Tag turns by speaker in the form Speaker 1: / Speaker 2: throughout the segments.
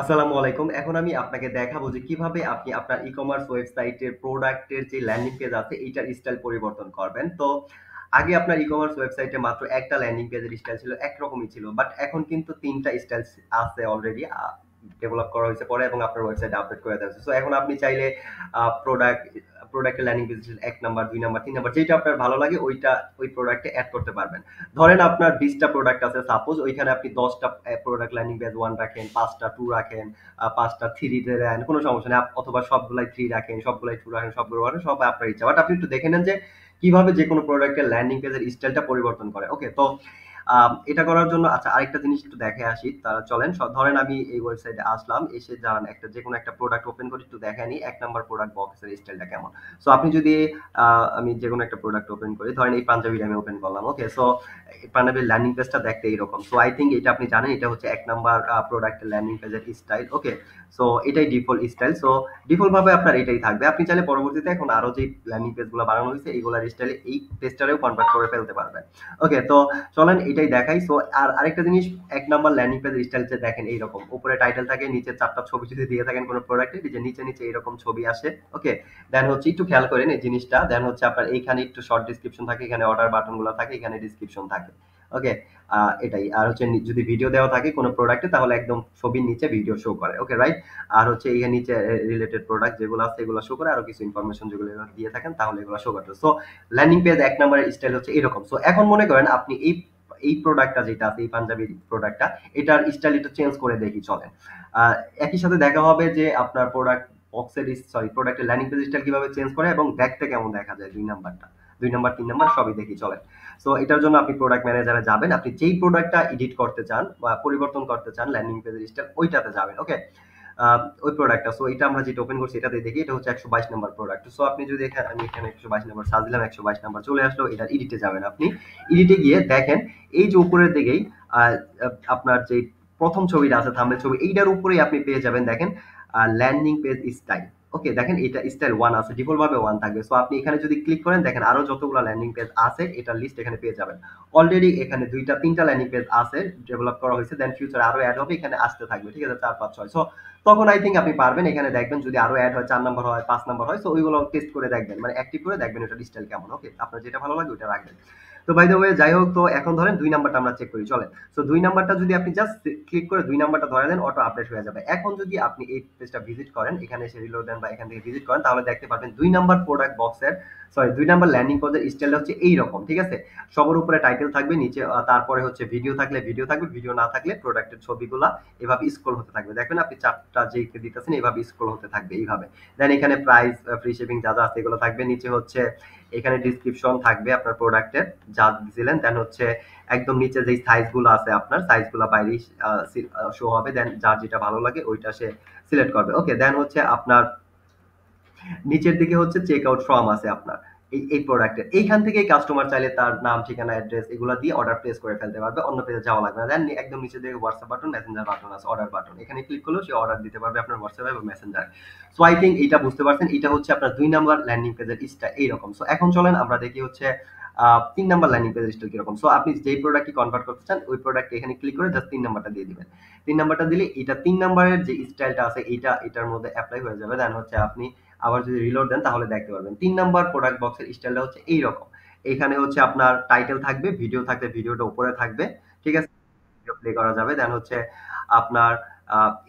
Speaker 1: আসসালামু আলাইকুম এখন আমি আপনাকে দেখাবো যে কিভাবে আপনি আপনার ই কমার্স ওয়েবসাইটের প্রোডাক্টের যে ল্যান্ডিং পেজ আছে এইটার স্টাইল পরিবর্তন করবেন তো আগে আপনার ই কমার্স ওয়েবসাইটে মাত্র একটা ল্যান্ডিং পেজের স্টাইল ছিল একরকমই ছিল বাট এখন কিন্তু তিনটা স্টাইল আছে অলরেডি ডেভেলপ করা হয়েছে পরে এবং আপনার ওয়েবসাইটে আপডেট করে দেওয়া হয়েছে সো এখন আপনি চাইলে প্রোডাক্ট প্রোডাক্টের ল্যান্ডিং পেজের এক নাম্বার দুই নাম্বার তিন নাম্বার যেটা আপনার ভালো লাগে ওইটা ওই প্রোডাক্টে অ্যাড করতে পারবেন ধরেন আপনার বিশটা প্রোডাক্ট আছে সাপোজ ওইখানে আপনি দশটা প্রোডাক্ট ল্যান্ডিং পেজ ওয়ান রাখেন পাঁচটা টু রাখেন পাঁচটা থ্রিতে দেন কোনো সমস্যা নেই অথবা সবগুলাই থ্রি রাখেন সবগুলাই টু রাখেন সবগুলো রাখেন সব আপনার ইচ্ছা বাট আপনি একটু দেখে নেন যে কিভাবে যে কোনো প্রোডাক্টের ল্যান্ডিং পেজের স্টাইলটা পরিবর্তন করে ওকে তো এটা করার জন্য আচ্ছা আরেকটা জিনিস একটু দেখে আসি তারা চলেন ধরেন আমি এই ওয়েবসাইটে আসলাম এসে জানান একটা যে কোনো একটা প্রোডাক্ট ওপেন করে একটু দেখে নিই এক নম্বর প্রোডাক্ট বক্সের স্টাইলটা কেমন সো আপনি যদি আমি যে কোনো একটা প্রোডাক্ট ওপেন করি ধরেন এই পাঞ্জাবি আমি ওপেন করলাম ওকে সো পাঞ্জাবি ল্যান্ডিং পেজটা দেখতে এইরকম সো আই থিঙ্ক এটা আপনি জানেন এটা হচ্ছে এক নম্বর প্রোডাক্টের ল্যান্ডিং পেজের স্টাইল ওকে সো এটাই ডিফল্ট স্টাইল সো ডিফল্টভাবে আপনার এটাই থাকবে আপনি চাইলে পরবর্তীতে এখন আরও যে ল্যান্ডিং পেজগুলো বানানো হয়েছে এইগুলোর স্টাইলে এই পেজটারেও কনভার্ট করে ফেলতে পারবেন ওকে তো চলেন এটা এটাই দেখাই সো আর আরেকটা জিনিস এক নাম্বার ল্যান্ডিং পেজ স্টাইলতে দেখেন এইরকম উপরে টাইটেল থাকে নিচে চারটা ছবি যদি দিয়ে থাকেন কোনো প্রোডাক্টে যে নিচে নিচে এরকম ছবি আসে ওকে দেন হচ্ছে একটু খেয়াল করেন এই জিনিসটা দেন হচ্ছে আপনার এইখানে একটু শর্ট ডিসক্রিপশন থাকে এখানে অর্ডার বাটনগুলো থাকে এখানে ডিসক্রিপশন থাকে ওকে এটাই আর হচ্ছে যদি ভিডিও দেওয়া থাকে কোনো প্রোডাক্টে তাহলে একদম ছবির নিচে ভিডিও শো করে ওকে রাইট আর হচ্ছে এই নিচে রিলেটেড প্রোডাক্ট যেগুলো আছে এগুলো শো করে আরো কিছু ইনফরমেশন যেগুলো দিয়ে থাকেন তাহলে এগুলো শো করতে সো ল্যান্ডিং পেজ এক নাম্বারের স্টাইল হচ্ছে এরকম সো এখন মনে করেন আপনি এই এই প্রোডাক্টটা যেটা আছে এই পাঞ্জাবির প্রোডাক্টটা এটার স্টাইলটা চেঞ্জ করে দেখি চলেন একই সাথে দেখা হবে যে আপনার প্রোডাক্ট বক্সের সরি প্রোডাক্টের ল্যান্ডিং পেজ স্টাইল কিভাবে চেঞ্জ করে এবং দেখতে কেমন দেখা যায় দুই নাম্বারটা দুই নাম্বার তিন নাম্বার সবই দেখি চলেন সো এটার জন্য আপনি প্রোডাক্ট ম্যানেজারে যাবেন আপনি যেই প্রোডাক্টটা এডিট করতে চান বা পরিবর্তন করতে চান ল্যান্ডিং পেজের স্টাইল ওইটাতে যাবেন ওকে ওই প্রোডাক্টটা সো এটা আমরা যেটা ওপেন করছি এটাতে দেখি এটা হচ্ছে একশো বাইশ নাম্বার প্রোডাক্ট সো আপনি যদি এখানে আমি এখানে একশো বাইশ নাম্বার সাজ দিলাম একশো বাইশ নাম্বার চলে আসলো এটা ইডিটে যাবেন আপনি ইডিটে গিয়ে দেখেন এই যে উপরের দিকেই আপনার যে প্রথম ছবিটা আছে থাম্বেল ছবি এইটার উপরেই আপনি পেয়ে যাবেন দেখেন ল্যান্ডিং পেজ স্টাইল ওকে দেখেন এটা স্টাইল ওয়ান আছে ডিফল্ট ভাবে ওয়ান থাকবে সো আপনি এখানে যদি ক্লিক করেন দেখেন আরো যতগুলো ল্যান্ডিং পেজ আছে এটা লিস্ট এখানে পেয়ে যাবেন অলরেডি এখানে দুইটা তিনটা ল্যান্ডিং পেজ আছে ডেভেলপ করা হয়েছে দেন ফিউচারে আরো অ্যাড হবে এখানে আসতে থাকবে ঠিক আছে চার পাঁচ ছয় সো তখন আই থিঙ্ক আপনি পারবেন এখানে দেখবেন যদি আরো অ্যাড হয় চার নম্বর হয় পাঁচ নম্বর হয় সো ওইগুলো টেস্ট করে দেখবেন মানে অ্যাক্টিভ করে দেখবেন ওটা ডিজিটাল কেমন ওকে আপনার যেটা ভালো লাগে ওটা রাখবেন তো বাই দ্য ওয়ে যাই হোক তো এখন ধরেন দুই নাম্বারটা আমরা চেক করি চলেন সো দুই নাম্বারটা যদি আপনি জাস্ট ক্লিক করে দুই নাম্বারটা ধরে দেন অটো আপডেট হয়ে যাবে এখন যদি আপনি এই পেজটা ভিজিট করেন এখানে এসে রিলোড দেন বা এখান থেকে ভিজিট করেন তাহলে দেখতে পারবেন দুই নাম্বার প্রোডাক্ট বক্সের সরি দুই নাম্বার ল্যান্ডিং পেজের স্টাইল হচ্ছে এই রকম ঠিক আছে সবার উপরে টাইটেল থাকবে নিচে তারপরে হচ্ছে ভিডিও থাকলে ভিডিও থাকবে ভিডিও না থাকলে প্রোডাক্টের ছবিগুলো এভাবে স্ক্রল হতে থাকবে দেখবেন আপনি চারটা যেইকে দিতেছেন এভাবে স্ক্রল হতে থাকবে এইভাবে দেন এখানে প্রাইস ফ্রি শেপিং যা যা আছে এগুলো থাকবে নিচে হচ্ছে এখানে ডিসক্রিপশন থাকবে আপনার প্রোডাক্টের যা দিয়েছিলেন দেন হচ্ছে একদম নিচে যেই সাইজগুলো আছে আপনার সাইজগুলো বাইরে শো হবে দেন যার যেটা ভালো লাগে ওইটা সে সিলেক্ট করবে ওকে দেন হচ্ছে আপনার নিচের দিকে হচ্ছে চেক আউট ফর্ম আছে আপনার এই এই প্রোডাক্টের এইখান থেকেই কাস্টমার চাইলে তার নাম ঠিকানা অ্যাড্রেস এগুলো দিয়ে অর্ডার প্লেস করে ফেলতে পারবে অন্য পেজে যাওয়া লাগবে না দেন একদম নিচে দিয়ে হোয়াটসঅ্যাপ বাটন মেসেঞ্জার বাটন আছে অর্ডার বাটন এখানে ক্লিক করলে সে অর্ডার দিতে পারবে আপনার হোয়াটসঅ্যাপে এবং মেসেঞ্জার সো আই থিঙ্ক এটা বুঝতে পারছেন এটা হচ্ছে আপনার দুই নাম্বার ল্যান্ডিং পেজের ইস্টা এইরকম সো এখন চলেন আমরা দেখি হচ্ছে তিন নাম্বার ল্যান্ডিং পেজের ইস্টা কিরকম সো আপনি যেই প্রোডাক্টটি কনভার্ট করতে চান ওই প্রোডাক্টে এখানে ক্লিক করে জাস্ট তিন নাম্বারটা দিয়ে দিবেন তিন নাম্বারটা দিলে এটা তিন নাম্বারের যে স্টাইলটা আছে এটা এটার মধ্যে অ্যাপ্লাই হয়ে যাবে দেন হচ্ছে আপনি আবার যদি রিলোড দেন তাহলে দেখতে পারবেন তিন নাম্বার প্রোডাক্ট বক্সের স্টাইলটা হচ্ছে এই রকম এখানে হচ্ছে আপনার টাইটেল থাকবে ভিডিও থাকলে ভিডিওটা উপরে থাকবে ঠিক আছে প্লে করা যাবে দেন হচ্ছে আপনার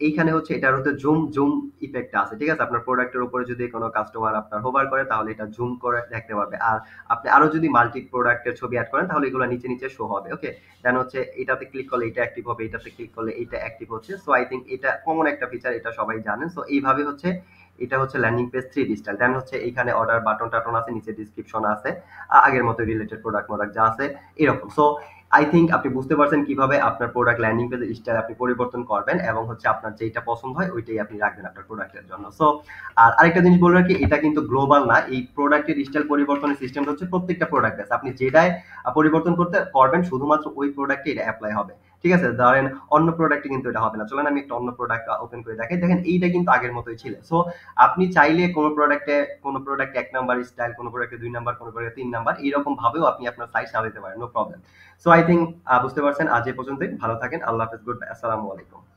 Speaker 1: এইখানে হচ্ছে এটার হচ্ছে জুম জুম ইফেক্টটা আছে ঠিক আছে আপনার প্রোডাক্টের উপরে যদি কোনো কাস্টমার আপনার হোভার করে তাহলে এটা জুম করে দেখতে পারবে আর আপনি আরো যদি মাল্টি প্রোডাক্টের ছবি অ্যাড করেন তাহলে এগুলো নিচে নিচে শো হবে ওকে দেন হচ্ছে এটাতে ক্লিক করলে এটা অ্যাক্টিভ হবে এটাতে ক্লিক করলে এটা অ্যাক্টিভ হচ্ছে সো আই থিঙ্ক এটা কমন একটা ফিচার এটা সবাই জানেন সো এইভাবে হচ্ছে এটা হচ্ছে landing page three digital then হচ্ছে এখানে অর্ডার বাটন টাটন আছে নিচে ডিসক্রিপশন আছে আগের মতো রিলেটেড প্রোডাক্ট মোডাক্ট যা আছে এরকম সো আই থিঙ্ক আপনি বুঝতে পারছেন কিভাবে আপনার প্রোডাক্ট ল্যান্ডিং পেজের স্টাইল আপনি পরিবর্তন করবেন এবং হচ্ছে আপনার যেটা পছন্দ হয় ওইটাই আপনি রাখবেন আপনার প্রোডাক্টের জন্য সো আর আরেকটা জিনিস বলবো কি এটা কিন্তু গ্লোবাল না এই প্রোডাক্টের স্টাইল পরিবর্তনের সিস্টেমটা হচ্ছে প্রত্যেকটা প্রোডাক্ট আছে আপনি যেটাই পরিবর্তন করতে পারবেন শুধুমাত্র ওই প্রোডাক্টে এটা অ্যাপ্লাই হবে ঠিক আছে ধরেন অন্য প্রোডাক্টে কিন্তু এটা হবে না চলেন আমি একটা অন্য প্রোডাক্ট ওপেন করে দেখাই দেখেন এইটা কিন্তু আগের মতোই ছিল সো আপনি চাইলে কোনো প্রোডাক্টে কোনো প্রোডাক্ট এক নাম্বার স্টাইল কোনো প্রোডাক্টে দুই নাম্বার কোনো প্রোডাক্টে তিন নাম্বার এইরকম ভাবেও আপনি আপনার সাইজ সাজাতে পারেন no problem so I think বুঝতে পারছেন আজ এ পর্যন্তই ভালো থাকেন আল্লাহ হাফেজ গুড আসসালামু আলাইকুম